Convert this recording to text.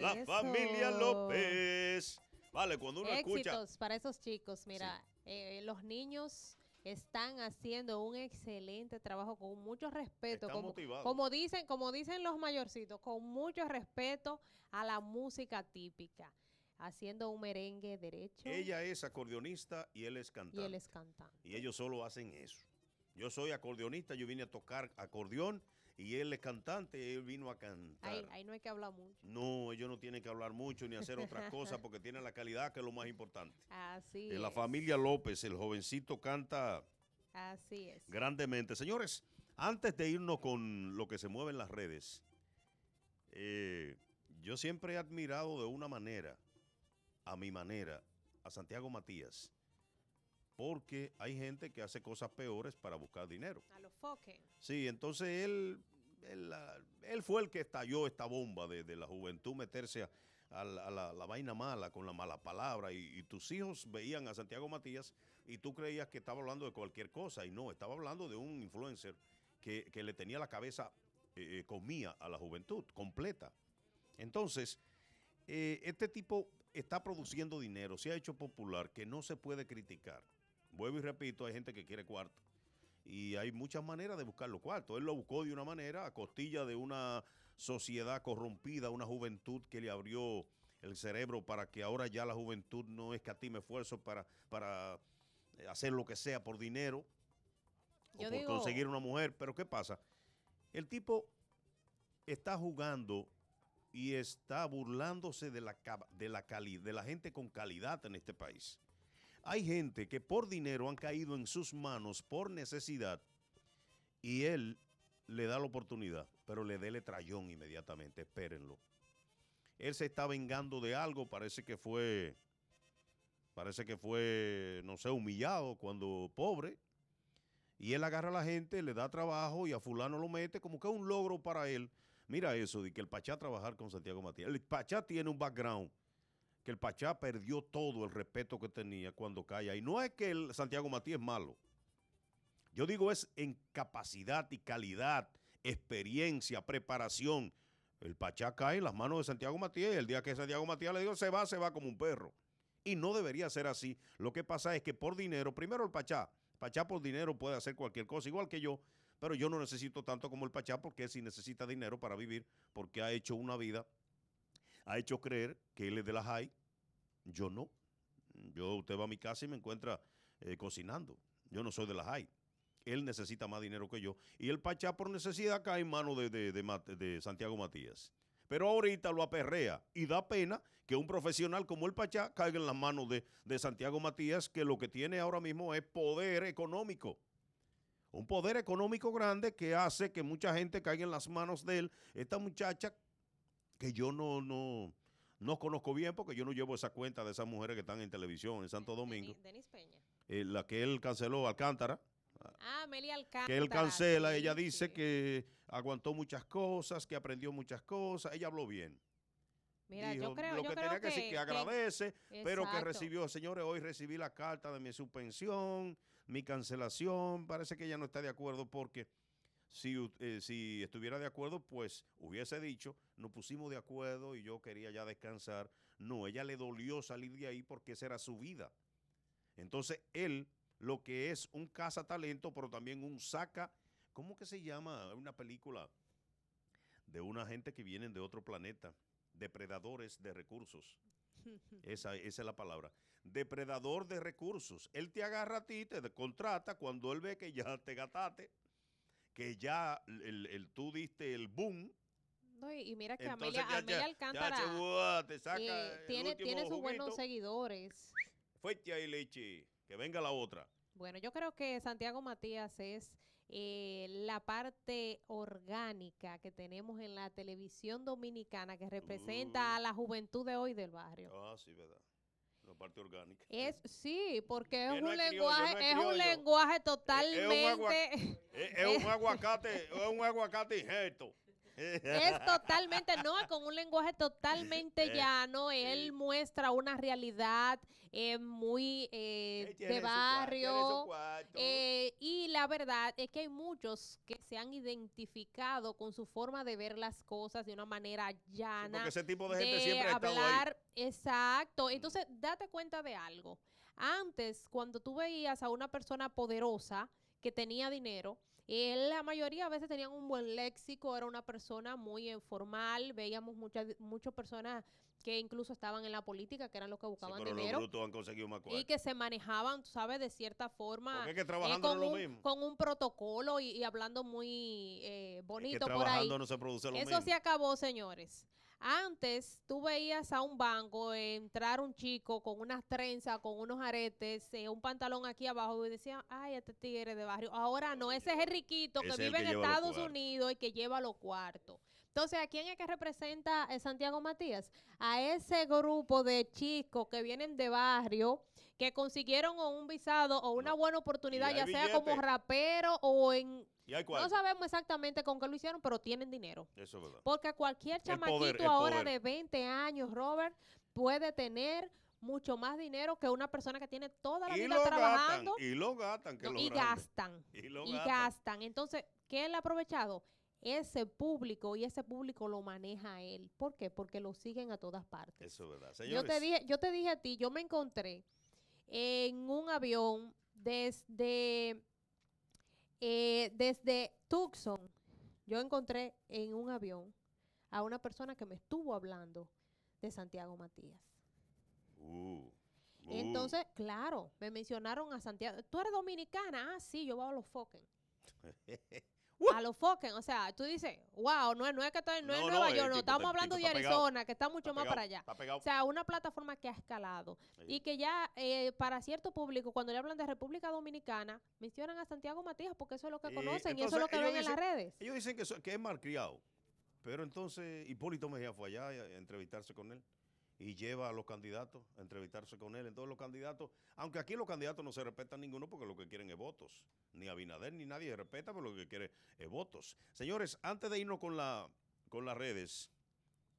la familia López. Vale, cuando uno Éxitos escucha. para esos chicos, mira, eh, los niños están haciendo un excelente trabajo con mucho respeto, como, como dicen, como dicen los mayorcitos, con mucho respeto a la música típica haciendo un merengue derecho. Ella es acordeonista y él es Y él es cantante. Y ellos solo hacen eso. Yo soy acordeonista, yo vine a tocar acordeón y él es cantante, él vino a cantar. Ahí, no hay que hablar mucho. No, ellos no tienen que hablar mucho ni hacer otras cosas porque tienen la calidad que es lo más importante. Así En eh, La familia López, el jovencito canta Así es. grandemente. Señores, antes de irnos con lo que se mueve en las redes, eh, yo siempre he admirado de una manera, a mi manera, a Santiago Matías porque hay gente que hace cosas peores para buscar dinero. A los foques. Sí, entonces él, él, fue el que estalló esta bomba de, la juventud meterse a, la, vaina mala con la mala palabra. Y, tus hijos veían a Santiago Matías y tú creías que estaba hablando de cualquier cosa. Y no, estaba hablando de un influencer que, le tenía la cabeza eh, eh, comía a la juventud completa. Entonces, eh, este tipo está produciendo dinero, se ha hecho popular, que no se puede criticar. Vuelvo y repito, hay gente que quiere cuarto. Y hay muchas maneras de buscar los cuartos. Él lo buscó de una manera, a costilla de una sociedad corrompida, una juventud que le abrió el cerebro para que ahora ya la juventud no escatime esfuerzo para, para eh, hacer lo que sea por dinero o por conseguir una mujer. Pero ¿qué pasa? El tipo está jugando y está burlándose de la, de la gente con calidad en este país. Hay gente que por dinero han caído en sus manos por necesidad y él le da la oportunidad, pero le dele trayón inmediatamente, espérenlo. Él se está vengando de algo, parece que fue, parece que fue, no sé, humillado cuando pobre. Y él agarra a la gente, le da trabajo y a fulano lo mete como que es un logro para él. Mira eso, de que el Pachá trabajar con Santiago Matías. El Pachá tiene un background que el Pachá perdió todo el respeto que tenía cuando cae y No es que el Santiago Matías es malo. Yo digo es en capacidad y calidad, experiencia, preparación. El Pachá cae en las manos de Santiago Matías y el día que Santiago Matías le dijo, se va, se va como un perro. Y no debería ser así. Lo que pasa es que por dinero, primero el Pachá. Pachá por dinero puede hacer cualquier cosa, igual que yo. Pero yo no necesito tanto como el Pachá porque si necesita dinero para vivir, porque ha hecho una vida ha hecho creer que él es de la JAI, yo no. Yo, usted va a mi casa y me encuentra eh, cocinando. Yo no soy de la JAI. Él necesita más dinero que yo. Y el Pachá por necesidad cae en manos de, Santiago Matías. Pero ahorita lo aperrea y da pena que un profesional como el Pachá caiga en las manos de, Santiago Matías, que lo que tiene ahora mismo es poder económico. Un poder económico grande que hace que mucha gente caiga en las manos de él. Esta muchacha que yo no, no, no conozco bien porque yo no llevo esa cuenta de esas mujeres que están en televisión en Santo Domingo. Denis, Peña. Eh, la que él canceló, Alcántara. Ah, Meli Alcántara. Que él cancela, ella dice que aguantó muchas cosas, que aprendió muchas cosas, ella habló bien. Mira, Dijo, yo creo, lo que tenía que, decir que, agradece, pero que recibió, señores, hoy recibí la carta de mi suspensión, mi cancelación, parece que ella no está de acuerdo porque si, eh, si estuviera de acuerdo, pues hubiese dicho, nos pusimos de acuerdo y yo quería ya descansar. No, ella le dolió salir de ahí porque esa era su vida. Entonces él, lo que es un cazatalento, pero también un saca, ¿cómo que se llama? Una película de una gente que viene de otro planeta, depredadores de recursos. Esa, esa, es la palabra. Depredador de recursos. Él te agarra a ti, te contrata cuando él ve que ya te gataste que ya el, el, tú diste el boom. y, mira que Amelia, Amelia Alcántara tiene, sus buenos seguidores. Fuerte ahí, leche. Que venga la otra. Bueno, yo creo que Santiago Matías es eh, la parte orgánica que tenemos en la televisión dominicana que representa a la juventud de hoy del barrio. Ah, sí, verdad. La parte orgánica. Es, sí, porque es, un, lenguaje, es, un lenguaje totalmente... Es, un, aguacate, es un aguacate injerto es totalmente, no, con un lenguaje totalmente eh, llano. Él muestra una realidad eh, muy eh, de barrio. y la verdad es que hay muchos que se han identificado con su forma de ver las cosas de una manera llana. ese tipo de gente siempre hablar, Exacto. Mm. Entonces, date cuenta de algo. Antes, cuando tú veías a una persona poderosa, que tenía dinero, y la mayoría a veces tenían un buen léxico, era una persona muy informal, veíamos muchas muchas personas que incluso estaban en la política, que eran los que buscaban dinero. y que se manejaban, tú sabes, de cierta forma. con, un, protocolo y, hablando muy eh, bonito por ahí. No se produce lo Eso se acabó, señores. Antes tú veías a un banco entrar un chico con unas trenzas, con unos aretes, eh, un pantalón aquí abajo y decían, ay, este tigre de barrio. Ahora no, ese es el riquito que vive en Estados Unidos y que lleva los cuartos. Entonces, ¿a quién es que representa eh, Santiago Matías? A ese grupo de chicos que vienen de barrio que consiguieron un visado o una buena oportunidad, ya sea como rapero o en... No sabemos exactamente con qué lo hicieron, pero tienen dinero. Eso es verdad. Porque cualquier chamaquito ahora de 20 años, Robert, puede tener mucho más dinero que una persona que tiene toda la vida trabajando. y lo gastan. y, gastan gastan. Y gastan. Entonces, ¿qué él ha aprovechado? Ese público y ese público lo maneja él. ¿Por qué? Porque lo siguen a todas partes. Eso es verdad. Yo te dije, yo te dije a ti, yo me encontré en un avión desde, eh, desde Tucson. Yo encontré en un avión a una persona que me estuvo hablando de Santiago Matías. Uh, uh. Entonces, claro, me mencionaron a Santiago. ¿Tú eres dominicana? Ah, sí, yo bajo los Foquen. a los fucking. O sea, tú dices, wow, no es, no es que no, es Nueva York, no, estamos hablando de Arizona, que está mucho más para allá. O sea, una plataforma que ha escalado y que ya eh, para cierto público, cuando le hablan de República Dominicana, mencionan a Santiago Matías porque eso es lo que conocen y eso es lo que ven en las redes. Ellos dicen que, que es malcriado, pero entonces Hipólito Mejía fue allá a entrevistarse con él y lleva a los candidatos a entrevistarse con él. Entonces los candidatos, aunque aquí los candidatos no se respetan ninguno porque lo que quieren es votos. Ni Abinader ni nadie se respeta porque lo que quiere es votos. Señores, antes de irnos con, la, con las redes,